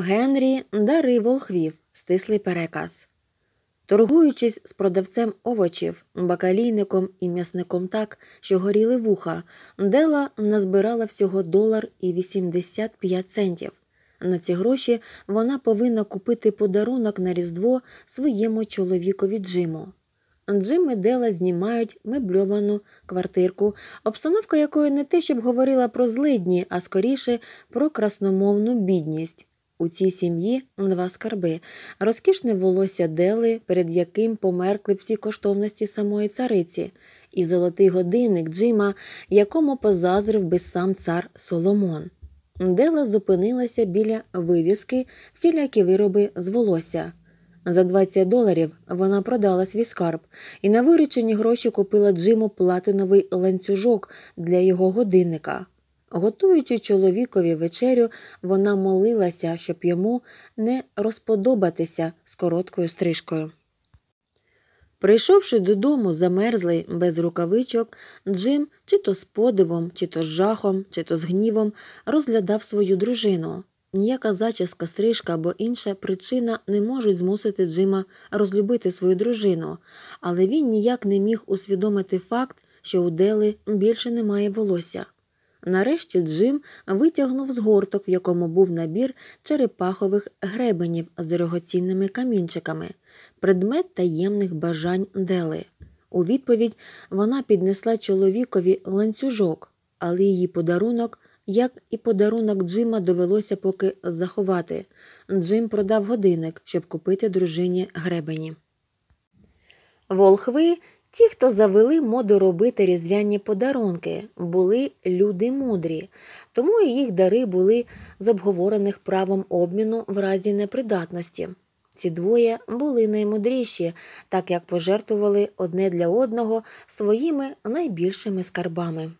Генрі дари волхвів, стислий переказ. Торгуючись з продавцем овочів, бакалійником і м'ясником так, що горіли вуха, Дела назбирала всього долар і 85 центів. На ці гроші вона повинна купити подарунок на Різдво своєму чоловікові Джиму. Джим і Дела знімають мебльовану квартирку, обстановка якої не те, щоб говорила про злидні, а скоріше про красномовну бідність. У цій сім'ї два скарби, розкішне волосся Дели, перед яким померкли всі коштовності самої цариці, і золотий годинник Джима, якому позазрив би сам цар Соломон. Дела зупинилася біля вивіски всілякі вироби з волосся. За 20 доларів вона продала свій скарб і на виречені гроші купила Джиму платиновий ланцюжок для його годинника. Готуючи чоловікові вечерю, вона молилася, щоб йому не розподобатися з короткою стрижкою. Прийшовши додому, замерзлий без рукавичок, Джим чи то з подивом, чи то з жахом, чи то з гнівом розглядав свою дружину. Ніяка зачіска, стрижка або інша причина не можуть змусити Джима розлюбити свою дружину, але він ніяк не міг усвідомити факт, що у Дели більше немає волосся. Нарешті Джим витягнув з горток, в якому був набір черепахових гребенів з дорогоцінними камінчиками, предмет таємних бажань Дели. У відповідь вона піднесла чоловікові ланцюжок, але її подарунок, як і подарунок Джима, довелося поки заховати. Джим продав годинник, щоб купити дружині гребені. Волхви Ті, хто завели моду робити різдвяні подарунки, були люди мудрі, тому і їх дари були з обговорених правом обміну в разі непридатності. Ці двоє були наймудріші, так як пожертвували одне для одного своїми найбільшими скарбами.